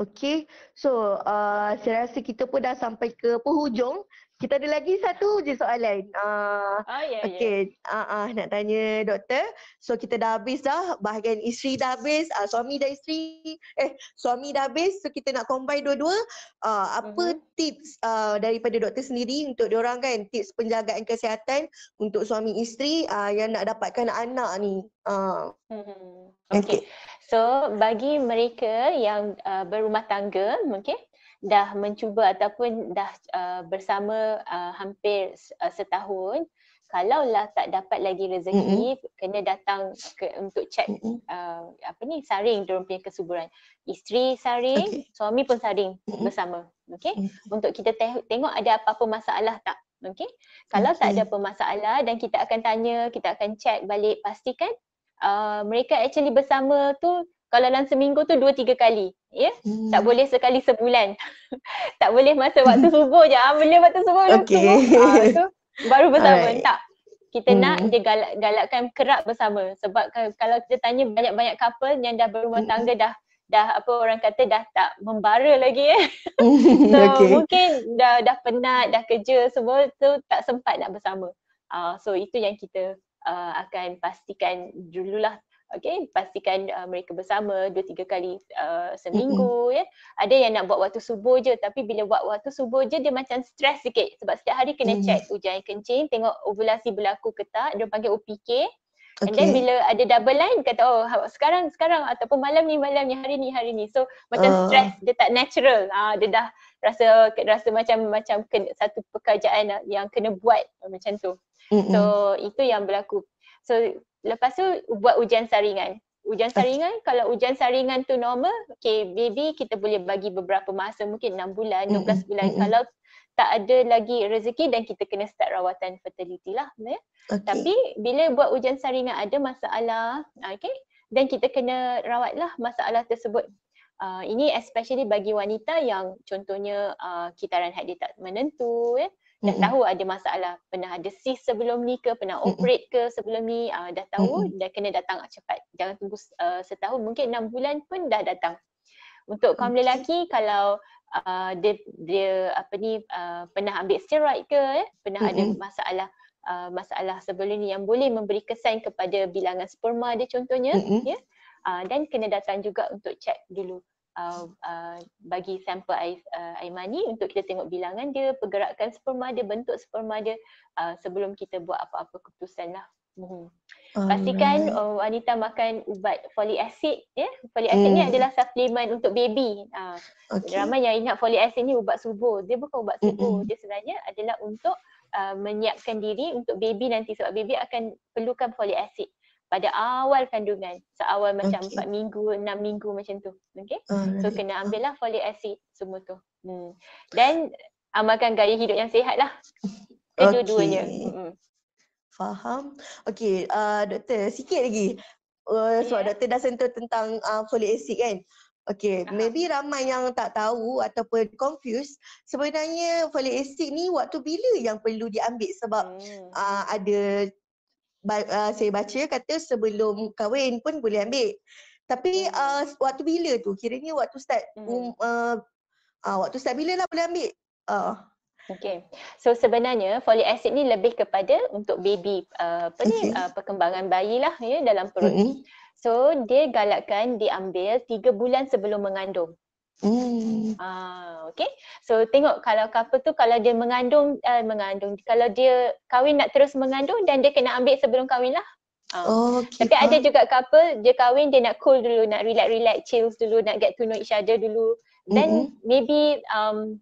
Okay, so uh, saya rasa kita pun dah sampai ke penghujung kita ada lagi satu je soalan. Uh, oh, yeah, ya, ya. okay. Yeah. Uh, uh, nak tanya doktor. So kita dah habis dah. Bahagian isteri dah habis. Uh, suami dah isteri. Eh, suami dah habis. So kita nak combine dua-dua. Uh, apa mm-hmm. tips uh, daripada doktor sendiri untuk orang kan? Tips penjagaan kesihatan untuk suami isteri uh, yang nak dapatkan anak ni. Uh.
Mhm.
Okay. okay. So bagi mereka yang
uh, berumah tangga, mungkin okay? dah mencuba ataupun dah uh, bersama uh, hampir uh, setahun lah tak dapat lagi rezeki mm-hmm. kena datang ke, untuk check mm-hmm. uh, apa ni saring dalam punya kesuburan isteri saring okay. suami pun saring mm-hmm. bersama okey mm-hmm. untuk kita te- tengok ada apa-apa masalah tak okey kalau tak ada apa masalah dan kita akan tanya kita akan check balik pastikan uh, mereka actually bersama tu kalau dalam seminggu tu dua tiga kali ya yeah? hmm. tak boleh sekali sebulan tak boleh masa waktu subuh je ah boleh waktu subuh okay. subuh ah, tu baru bersama Alright. tak kita hmm. nak dia galak, galakkan kerap bersama sebab kalau kita tanya banyak-banyak couple yang dah berumah hmm. tangga dah dah apa orang kata dah tak membara lagi eh. so okay. mungkin dah dah penat dah kerja semua tu tak sempat nak bersama uh, so itu yang kita uh, akan pastikan dululah okay pastikan uh, mereka bersama dua tiga kali uh, seminggu mm-hmm. ya ada yang nak buat waktu subuh je tapi bila buat waktu subuh je dia macam stres sikit sebab setiap hari kena mm. check ujian kencing tengok ovulasi berlaku ke tak dia panggil OPK And okay. then bila ada double line kata oh sekarang sekarang ataupun malam ni malam ni hari ni hari ni so macam uh. stress dia tak natural ah dia dah rasa rasa macam macam kena, satu pekerjaan yang kena buat macam tu.
Mm-mm. So
itu yang berlaku. So Lepas tu buat ujian saringan. Ujian saringan, kalau ujian saringan tu normal, okay baby kita boleh bagi beberapa masa mungkin 6 bulan, 12 mm-hmm. bulan mm-hmm. kalau tak ada lagi rezeki dan kita kena start rawatan fertility lah. Ya. Okay. Tapi bila buat ujian saringan ada masalah, okay, dan kita kena rawat lah masalah tersebut. Uh, ini especially bagi wanita yang contohnya uh, kitaran had tak menentu, eh? dah tahu mm-hmm. ada masalah pernah ada sis sebelum ni ke pernah operate mm-hmm. ke sebelum ni uh, dah tahu mm-hmm. dah kena datang lah cepat jangan tunggu uh, setahun mungkin enam bulan pun dah datang untuk kaum okay. lelaki kalau uh, dia dia apa ni uh, pernah ambil steroid ke eh? pernah mm-hmm. ada masalah uh, masalah sebelum ni yang boleh memberi kesan kepada bilangan sperma dia contohnya mm-hmm. ya yeah? uh, dan kena datang juga untuk check dulu uh, uh, bagi sampel air, uh, air mani untuk kita tengok bilangan dia, pergerakan sperma dia, bentuk sperma dia uh, sebelum kita buat apa-apa keputusan lah. Hmm. Pastikan uh, wanita makan ubat folic acid ya. Yeah? Folic acid hmm. ni adalah suplemen untuk baby. Uh, okay. Ramai yang ingat folic acid ni ubat subur. Dia bukan ubat subur. Mm-mm. Dia sebenarnya adalah untuk uh, menyiapkan diri untuk baby nanti sebab baby akan perlukan folic acid pada awal kandungan seawal macam okay. 4 minggu 6 minggu macam tu ah, okey so kena ambillah folic acid semua tu hmm dan amalkan gaya hidup yang lah.
kedua-duanya okay. Hmm. faham okey uh, doktor sikit lagi uh, sebab so ya. yeah. doktor dah sentuh tentang uh, folic acid kan Okay, Aha. maybe ramai yang tak tahu ataupun confused sebenarnya folic acid ni waktu bila yang perlu diambil sebab hmm. uh, ada Uh, saya baca kata sebelum kahwin pun boleh ambil. Tapi hmm. uh, waktu bila tu? Kiranya waktu start hmm. um, uh, uh, waktu start bila lah boleh ambil? Uh. Okay. So
sebenarnya folic acid ni lebih kepada untuk baby uh, apa ni? Okay. Uh, perkembangan bayi lah ya dalam perut. Mm-hmm. So dia galakkan diambil 3 bulan sebelum mengandung. Hmm. Ah, okay. So tengok kalau couple tu kalau dia mengandung, eh, mengandung. Kalau dia kahwin nak terus mengandung dan dia kena ambil sebelum kahwin lah. Ah. Oh, okay. Tapi ada juga couple dia kahwin dia nak cool dulu, nak relax-relax, chill dulu, nak get to know each other dulu. Then mm-hmm. maybe um,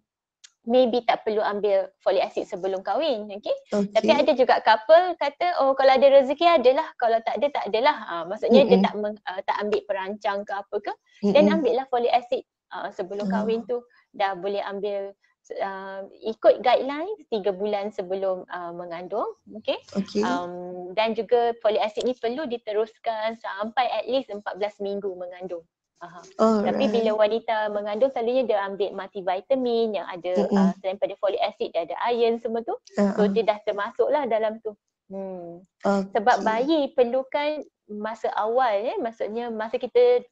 maybe tak perlu ambil folic acid sebelum kahwin. Okay? okay. Tapi ada juga couple kata oh kalau ada rezeki ada lah, kalau tak ada tak ada lah. Ah, maksudnya mm-hmm. dia tak uh, tak ambil perancang ke apa ke. Mm-hmm. Then ambil lah folic acid uh, sebelum hmm. kahwin tu dah boleh ambil uh, ikut guideline tiga bulan sebelum uh, mengandung okay, okay. Um, dan juga folic acid ni perlu diteruskan sampai at least empat belas minggu mengandung Aha. Tapi bila wanita mengandung selalunya dia ambil multivitamin yang ada mm-hmm. uh, selain pada folic acid dia ada iron semua tu uh-huh. So dia dah termasuklah dalam tu hmm. okay. Sebab bayi perlukan masa awal eh maksudnya masa kita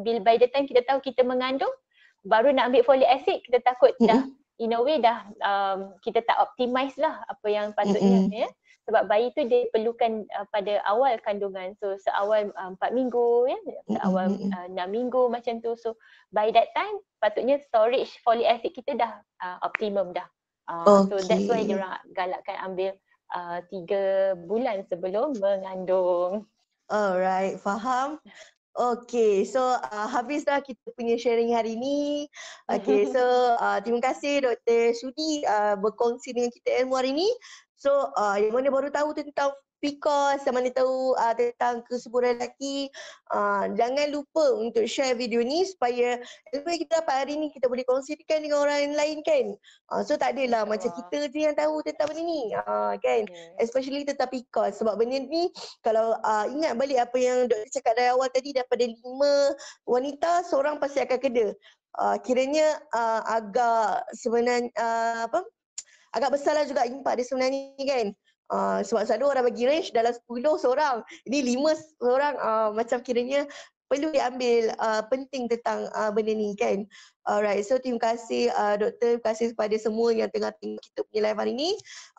bila by the time kita tahu kita mengandung baru nak ambil folic acid kita takut mm-hmm. dah in a way dah um, kita tak optimise lah apa yang patutnya mm-hmm. ya sebab bayi tu dia perlukan uh, pada awal kandungan so seawal uh, um, 4 minggu ya seawal uh, 6 minggu macam tu so by that time patutnya storage folic acid kita dah uh, optimum dah uh, okay. so that's why dia
galakkan ambil uh, 3 bulan sebelum mengandung Alright, faham. Okay, so uh, habis dah kita punya sharing hari ni. Okay, so uh, terima kasih Dr. Sudi uh, berkongsi dengan kita ilmu hari ni. So uh, yang mana baru tahu tentang because sama ni tahu uh, tentang kesuburan lelaki uh, jangan lupa untuk share video ni supaya ilmu kita dapat hari ni kita boleh kongsikan dengan orang lain kan uh, so tak adalah macam uh. kita je yang tahu tentang benda ni uh, kan yeah. especially tentang because sebab benda ni kalau uh, ingat balik apa yang doktor cakap dari awal tadi daripada lima wanita seorang pasti akan kena uh, kiranya uh, agak sebenarnya uh, apa agak besarlah juga impak dia sebenarnya kan Uh, sebab satu orang bagi range dalam 10 seorang. Ini 5 seorang uh, macam kiranya perlu diambil uh, penting tentang uh, benda ni kan. Alright, so terima kasih uh, doktor. Terima kasih kepada semua yang tengah tengok kita punya live hari ni.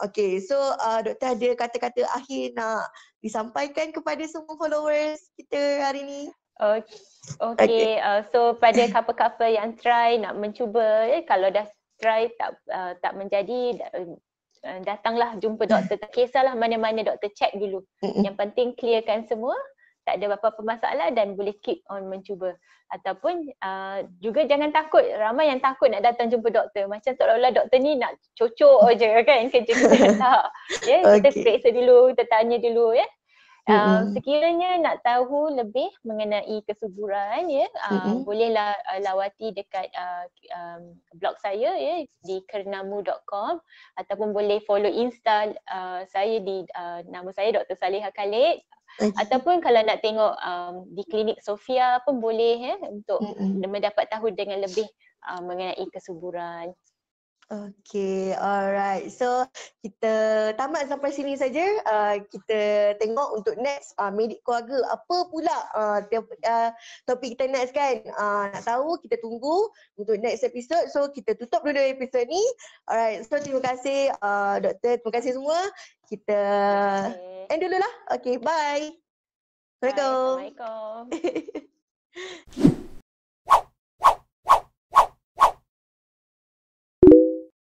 Okay, so uh, doktor ada kata-kata akhir nak disampaikan kepada semua followers kita hari ni. Okay, okay. okay. Uh, so pada couple-couple yang
try nak mencuba, eh, kalau dah try tak uh, tak menjadi, Eh, datanglah jumpa doktor. Tak kisahlah mana-mana doktor check dulu. Yang penting clearkan semua, tak ada apa-apa masalah dan boleh keep on mencuba. Ataupun uh, juga jangan takut, ramai yang takut nak datang jumpa doktor. Macam seolah-olah doktor ni nak cocok je kan kerja kita. Tak. Ya, kita okay. periksa dulu, kita tanya dulu ya. Uh, Mm-hmm. sekiranya nak tahu lebih mengenai kesuburan ya uh, mm-hmm. bolehlah uh, lawati dekat uh, um, blog saya ya di kernamu.com ataupun boleh follow insta uh, saya di uh, nama saya Dr Saliha Khalid mm-hmm. ataupun kalau nak tengok um, di klinik Sofia pun boleh ya untuk mm-hmm. mendapat tahu dengan lebih
uh, mengenai kesuburan. Okay, alright. So kita tamat sampai sini saja. Uh, kita tengok untuk next uh, medik keluarga apa pula uh, ah, topik, uh, topik kita next kan. Uh, nak tahu kita tunggu untuk next episode. So kita tutup dulu episode ni. Alright, so terima kasih uh, doktor. Terima kasih semua. Kita okay. end dululah. Okay, bye. bye. Assalamualaikum. Assalamualaikum.